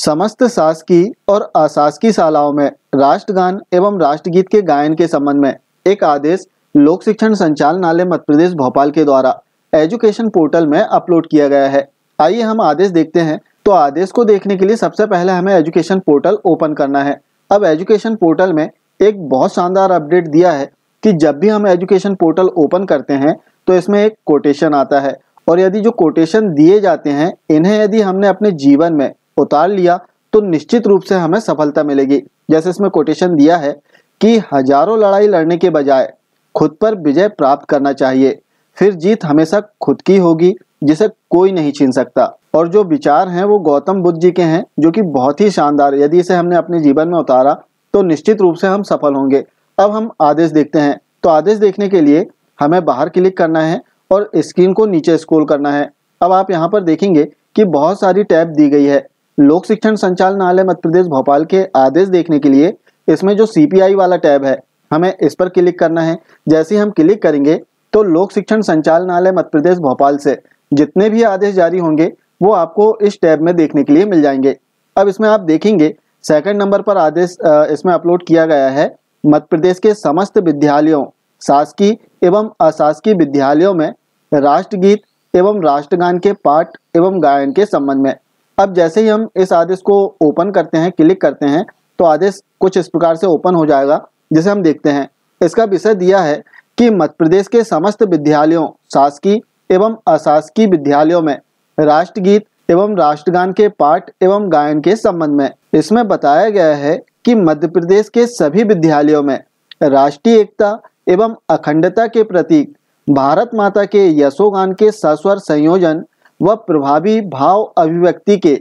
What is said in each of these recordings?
समस्त शासकीय और अशासकीय शालाओं में राष्ट्रगान एवं राष्ट्रगीत के गायन के संबंध में एक आदेश लोक शिक्षण संचालनालय मध्य प्रदेश भोपाल के द्वारा एजुकेशन पोर्टल में अपलोड किया गया है आइए हम आदेश देखते हैं तो आदेश को देखने के लिए सबसे पहले हमें एजुकेशन पोर्टल ओपन करना है अब एजुकेशन पोर्टल में एक बहुत शानदार अपडेट दिया है कि जब भी हम एजुकेशन पोर्टल ओपन करते हैं तो इसमें एक कोटेशन आता है और यदि जो कोटेशन दिए जाते हैं इन्हें यदि हमने अपने जीवन में उतार लिया तो निश्चित रूप से हमें सफलता मिलेगी जैसे इसमें कोटेशन दिया है कि हजारों लड़ाई लड़ने के बजाय खुद पर विजय प्राप्त करना चाहिए फिर जीत हमेशा खुद की होगी जिसे कोई नहीं छीन सकता और जो विचार हैं वो गौतम बुद्ध जी के हैं जो कि बहुत ही शानदार यदि इसे हमने अपने जीवन में उतारा तो निश्चित रूप से हम सफल होंगे अब हम आदेश देखते हैं तो आदेश देखने के लिए हमें बाहर क्लिक करना है और स्क्रीन को नीचे स्क्रोल करना है अब आप यहाँ पर देखेंगे कि बहुत सारी टैब दी गई है लोक शिक्षण संचालनालय मध्य प्रदेश भोपाल के आदेश देखने के लिए इसमें जो सीपीआई वाला टैब है हमें इस पर क्लिक करना है जैसे हम क्लिक करेंगे तो लोक शिक्षण संचालनालय मध्य प्रदेश भोपाल से जितने भी आदेश जारी होंगे वो आपको इस टैब में देखने के लिए मिल जाएंगे अब इसमें आप देखेंगे सेकंड नंबर पर आदेश इसमें अपलोड किया गया है मध्य प्रदेश के समस्त विद्यालयों शासकीय एवं अशासकीय विद्यालयों में राष्ट्रगीत एवं राष्ट्रगान के पाठ एवं गायन के संबंध में अब जैसे ही हम इस आदेश को ओपन करते हैं क्लिक करते हैं तो आदेश कुछ इस प्रकार से ओपन हो जाएगा जिसे हम देखते हैं इसका विषय दिया है कि मध्य प्रदेश के समस्त विद्यालयों शासकीय एवं अशासकीय विद्यालयों में राष्ट्रगीत एवं राष्ट्रगान के पाठ एवं गायन के संबंध में इसमें बताया गया है कि मध्य प्रदेश के सभी विद्यालयों में राष्ट्रीय एकता एवं अखंडता के प्रतीक भारत माता के यशोगान के सस्वर संयोजन व प्रभावी भाव अभिव्यक्ति के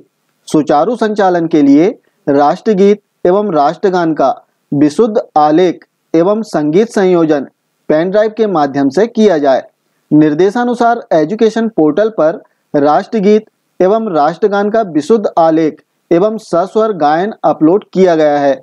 सुचारू संचालन के लिए राष्ट्रगीत एवं राष्ट्रगान का विशुद्ध आलेख एवं संगीत संयोजन पेन ड्राइव के माध्यम से किया जाए निर्देशानुसार एजुकेशन पोर्टल पर राष्ट्रगीत एवं राष्ट्रगान का विशुद्ध आलेख एवं सस्वर गायन अपलोड किया गया है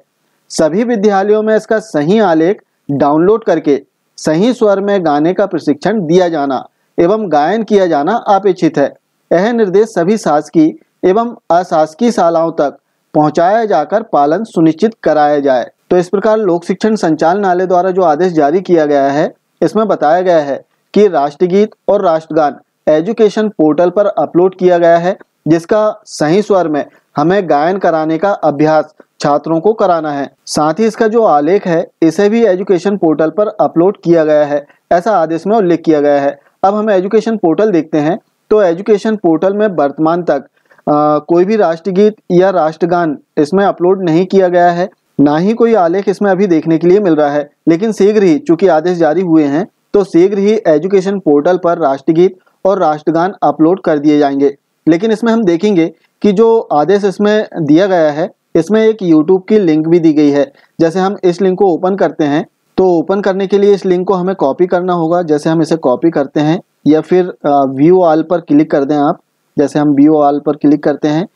सभी विद्यालयों में इसका सही आलेख डाउनलोड करके सही स्वर में गाने का प्रशिक्षण दिया जाना एवं गायन किया जाना अपेक्षित है यह निर्देश सभी शासकीय एवं अशासकीय शालाओं तक पहुंचाया जाकर पालन सुनिश्चित कराया जाए तो इस प्रकार लोक शिक्षण संचालनालय द्वारा जो आदेश जारी किया गया है इसमें बताया गया है कि राष्ट्रगीत और राष्ट्रगान एजुकेशन पोर्टल पर अपलोड किया गया है जिसका सही स्वर में हमें गायन कराने का अभ्यास छात्रों को कराना है साथ ही इसका जो आलेख है इसे भी एजुकेशन पोर्टल पर अपलोड किया गया है ऐसा आदेश में उल्लेख किया गया है अब हम एजुकेशन पोर्टल देखते हैं तो एजुकेशन पोर्टल में वर्तमान तक आ, कोई भी राष्ट्रगीत या राष्ट्रगान इसमें अपलोड नहीं किया गया है ना ही कोई आलेख इसमें अभी देखने के लिए मिल रहा है लेकिन शीघ्र ही चूंकि आदेश जारी हुए हैं तो शीघ्र ही एजुकेशन पोर्टल पर राष्ट्रगीत और राष्ट्रगान अपलोड कर दिए जाएंगे लेकिन इसमें हम देखेंगे कि जो आदेश इसमें दिया गया है इसमें एक यूट्यूब की लिंक भी दी गई है जैसे हम इस लिंक को ओपन करते हैं तो ओपन करने के लिए इस लिंक को हमें कॉपी करना होगा जैसे हम इसे कॉपी करते हैं या फिर व्यू आल पर क्लिक कर दें आप जैसे हम व्यू आल पर क्लिक करते हैं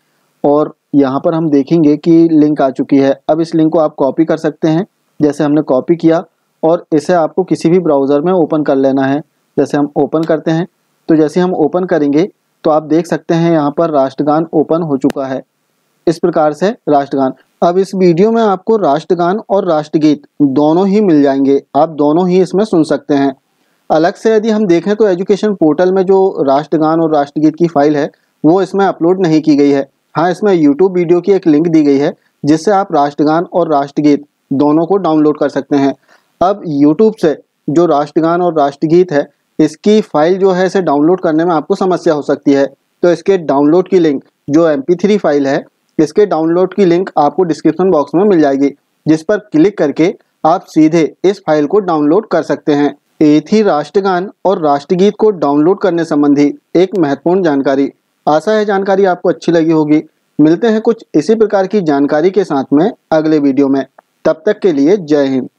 और यहाँ पर हम देखेंगे कि लिंक आ चुकी है अब इस लिंक को आप कॉपी कर सकते हैं जैसे हमने कॉपी किया और इसे आपको किसी भी ब्राउज़र में ओपन कर लेना है जैसे हम ओपन करते हैं तो जैसे हम ओपन करेंगे तो आप देख सकते हैं यहाँ पर राष्ट्रगान ओपन हो चुका है इस प्रकार से राष्ट्रगान अब इस वीडियो में आपको राष्ट्रगान और राष्ट्रगीत दोनों ही मिल जाएंगे आप दोनों ही इसमें सुन सकते हैं अलग से यदि हम देखें तो एजुकेशन पोर्टल में जो राष्ट्रगान और राष्ट्रगीत की फाइल है वो इसमें अपलोड नहीं की गई है हाँ इसमें यूट्यूब वीडियो की एक लिंक दी गई है जिससे आप राष्ट्रगान और राष्ट्रगीत दोनों को डाउनलोड कर सकते हैं अब यूट्यूब से जो राष्ट्रगान और राष्ट्रगीत है इसकी फाइल जो है इसे डाउनलोड करने में आपको समस्या हो सकती है तो इसके डाउनलोड की लिंक जो एम फाइल है इसके डाउनलोड की लिंक आपको डिस्क्रिप्शन बॉक्स में मिल जाएगी जिस पर क्लिक करके आप सीधे इस फाइल को डाउनलोड कर सकते हैं थी राष्ट्रगान और राष्ट्रगीत को डाउनलोड करने संबंधी एक महत्वपूर्ण जानकारी आशा है जानकारी आपको अच्छी लगी होगी मिलते हैं कुछ इसी प्रकार की जानकारी के साथ में अगले वीडियो में तब तक के लिए जय हिंद